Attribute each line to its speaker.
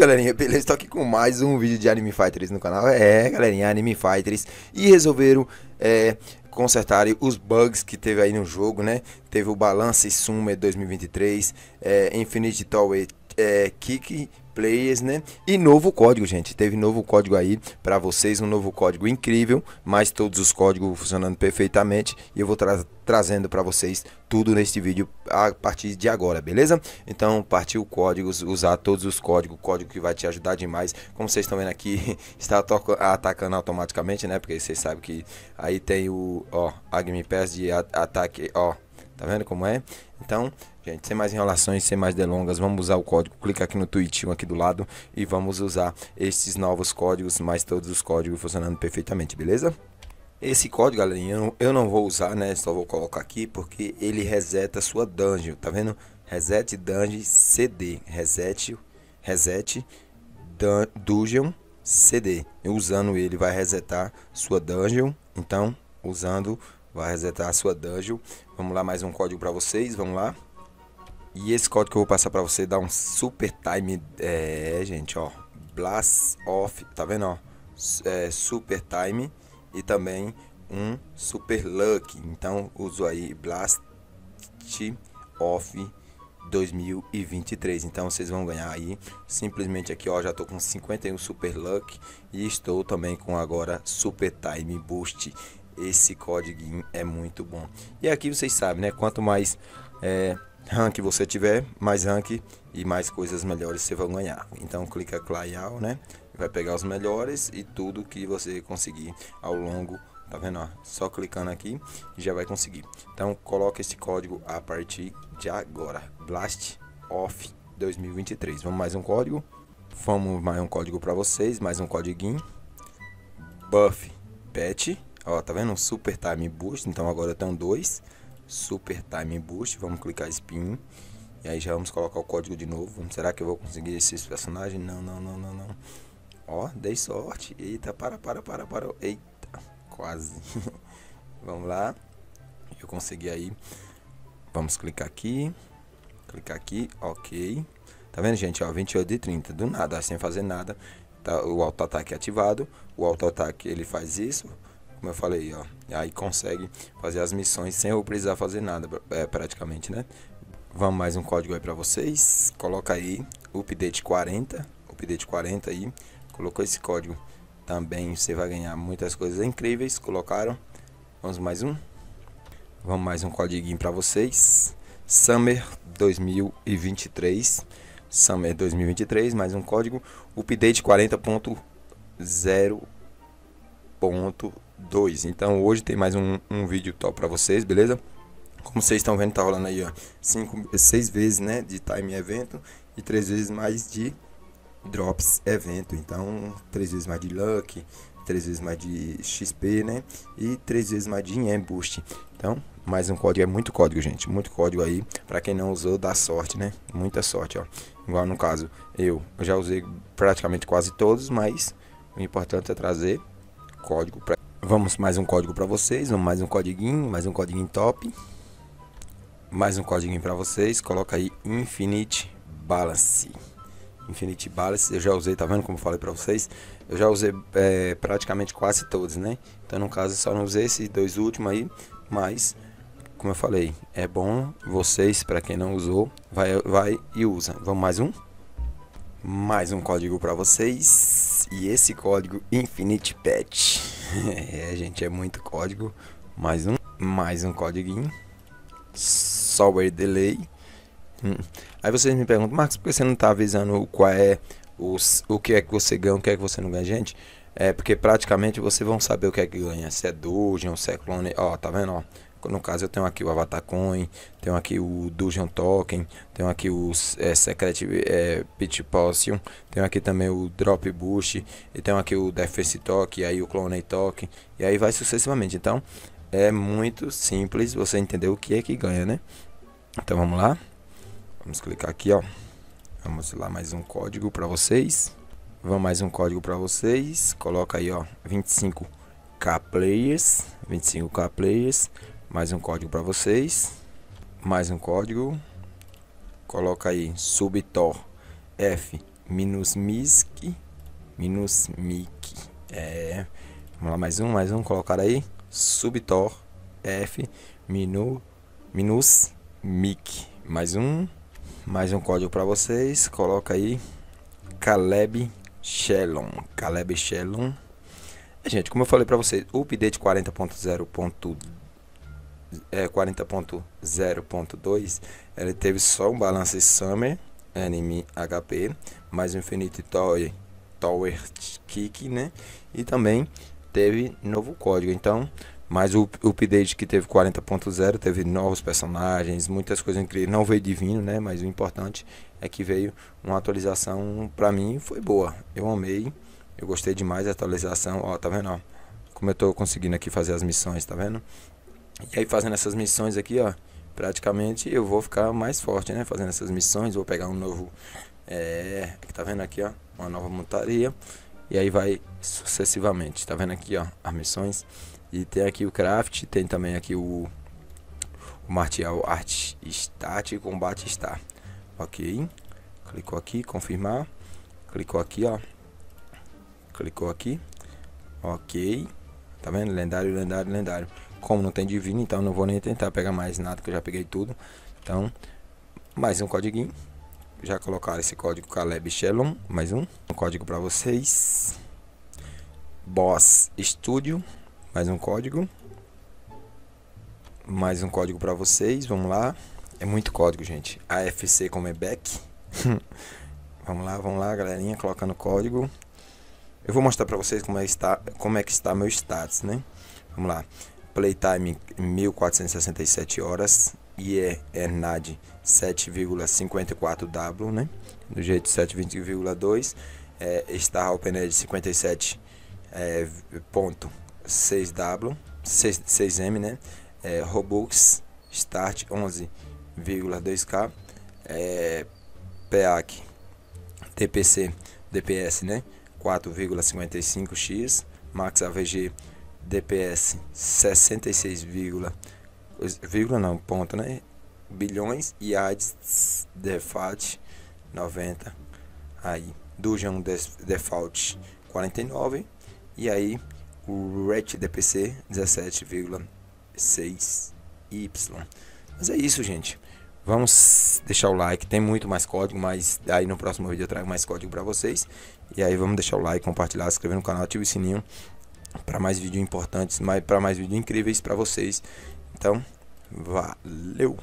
Speaker 1: galerinha, beleza? Estou aqui com mais um vídeo de Anime Fighters no canal. É, galerinha, Anime Fighters. E resolveram é, consertar os bugs que teve aí no jogo, né? Teve o Balance Summer 2023, é, Infinity Tower é, Kick players, né? E novo código, gente. Teve novo código aí para vocês, um novo código incrível, mas todos os códigos funcionando perfeitamente e eu vou tra trazendo para vocês tudo neste vídeo a partir de agora, beleza? Então, partiu códigos, usar todos os códigos, código que vai te ajudar demais. Como vocês estão vendo aqui, está atacando automaticamente, né? Porque vocês sabem que aí tem o, ó, Game Pass de ataque, ó, Tá vendo como é? Então, Gente, sem mais enrolações, sem mais delongas, vamos usar o código. Clica aqui no tweetinho aqui do lado e vamos usar esses novos códigos, mais todos os códigos funcionando perfeitamente, beleza? Esse código, galerinha, eu não, vou usar, né? Só vou colocar aqui porque ele reseta sua dungeon, tá vendo? Reset dungeon CD, reset, reset dungeon CD. Usando ele vai resetar sua dungeon, então usando vai resetar sua dungeon. Vamos lá, mais um código para vocês, vamos lá. E esse código que eu vou passar para você dá um super time. É, gente, ó. Blast off, tá vendo? Ó, é, super time e também um super luck. Então, uso aí Blast off 2023. Então vocês vão ganhar aí. Simplesmente aqui, ó, já tô com 51 Super Luck e estou também com agora Super Time Boost. Esse código é muito bom. E aqui vocês sabem, né? Quanto mais é, rank você tiver, mais rank e mais coisas melhores você vai ganhar. Então clica Claial, né? Vai pegar os melhores e tudo que você conseguir ao longo tá vendo? Só clicando aqui já vai conseguir. Então coloca esse código a partir de agora. Blast Off 2023. Vamos mais um código. Vamos mais um código para vocês, mais um código Buff Pet. Ó, tá vendo? Super Time Boost. Então agora eu tenho dois. Super Time Boost. Vamos clicar Spin. E aí já vamos colocar o código de novo. Vamos, será que eu vou conseguir esses personagens? Não, não, não, não, não. Ó, dei sorte. Eita, para, para, para, para. Eita, quase. vamos lá. Eu consegui aí. Vamos clicar aqui. Clicar aqui, ok. Tá vendo, gente? Ó, 28 de 30. Do nada, sem fazer nada. Tá, o auto-ataque ativado. O auto-ataque ele faz isso como eu falei, ó. aí consegue fazer as missões sem eu precisar fazer nada, é, praticamente, né? Vamos mais um código aí para vocês. Coloca aí update 40, update 40 aí. Colocou esse código também, você vai ganhar muitas coisas incríveis. Colocaram. Vamos mais um. Vamos mais um código para vocês. Summer 2023. Summer 2023, mais um código update 40.0.0 2. Então hoje tem mais um, um vídeo top para vocês, beleza? Como vocês estão vendo, tá rolando aí, ó, 5, vezes, né, de time evento e três vezes mais de drops evento. Então, três vezes mais de luck, três vezes mais de XP, né, e três vezes mais de embuste. Então, mais um código, é muito código, gente, muito código aí. Para quem não usou, dá sorte, né? Muita sorte, ó. Igual no caso, eu, eu já usei praticamente quase todos, mas o importante é trazer código para Vamos mais um código para vocês, mais um codiguinho, mais um código top. Mais um código para vocês, coloca aí Infinite Balance. Infinite Balance, eu já usei, tá vendo como eu falei para vocês? Eu já usei é, praticamente quase todos, né? Então no caso só não usei esses dois últimos aí, mas como eu falei, é bom vocês, para quem não usou, vai, vai e usa. Vamos mais um? mais um código para vocês e esse código Infinite Pet. é, gente, é muito código. Mais um, mais um código Software Delay. Hum. Aí vocês me perguntam, Marcos, por que você não está avisando qual é os, o que é que você ganha, o que é que você não ganha, gente? É porque praticamente vocês vão saber o que é que ganha, se é Dojo, se é clone, ó, tá vendo, ó. No caso, eu tenho aqui o Avatar Coin, tenho aqui o Dungeon Token, tenho aqui o é, Secret é, Pitch Potion, tenho aqui também o Drop Boost, e tenho aqui o Deficit Token, e aí o Clone Token, e aí vai sucessivamente. Então, é muito simples você entender o que é que ganha, né? Então, vamos lá. Vamos clicar aqui, ó. Vamos lá, mais um código para vocês. Vamos mais um código para vocês. Coloca aí, ó, 25k players, 25k players mais um código para vocês, mais um código, coloca aí subtor f minus misc minus mic, é, vamos lá mais um, mais um, colocar aí subtor f minu, minus mic, mais um, mais um código para vocês, coloca aí Caleb Shellon, Caleb Shellon, Gente, como eu falei para vocês, o update 40.0.2 é, 40.0.2, ele teve só um balance Summer Anime HP, mais um Infinity Toy Tower Kick, né? E também teve novo código. Então, mas o update que teve 40.0 teve novos personagens, muitas coisas incríveis. Não veio divino, né? Mas o importante é que veio uma atualização para mim foi boa. Eu amei, eu gostei demais da atualização. Ó, tá vendo? Ó, como eu tô conseguindo aqui fazer as missões, tá vendo? E aí fazendo essas missões aqui, ó, praticamente eu vou ficar mais forte, né? Fazendo essas missões, vou pegar um novo, é, eh, que tá vendo aqui, ó, uma nova montaria. E aí vai sucessivamente, tá vendo aqui, ó, as missões. E tem aqui o craft, tem também aqui o, o martial art start e combate star. Ok, clicou aqui, confirmar, clicou aqui, ó, clicou aqui, ok, tá vendo? Lendário, lendário, lendário. Como não tem divino, então não vou nem tentar pegar mais nada, que eu já peguei tudo. Então, mais um código. Já colocaram esse código Caleb Shelon, mais um, um código para vocês. Boss Studio, mais um código. Mais um código para vocês, vamos lá. É muito código, gente. AFC com Comeback. vamos lá, vamos lá, galerinha, colocando código. Eu vou mostrar para vocês como é, está, como é que está meu status, né? Vamos lá playtime 1467 horas, IE ENAD 7,54W, né? Do jeito 720,2, é, Star OpenEd 57.6W, 6, 6M, né? É, Robux Start 11,2K, é, TPC DPS, né? 4,55x, Max AVG DPS 66, vírgula não, ponto, né? Bilhões e ads default 90 aí. Dujan default 49 e aí o RET DPC 17,6 Y. Mas é isso, gente. Vamos deixar o like. Tem muito mais código, mas aí no próximo vídeo eu trago mais código para vocês. E aí vamos deixar o like, compartilhar, se inscrever no canal, ativar o sininho para mais vídeos importantes, para mais vídeos incríveis para vocês. Então, valeu!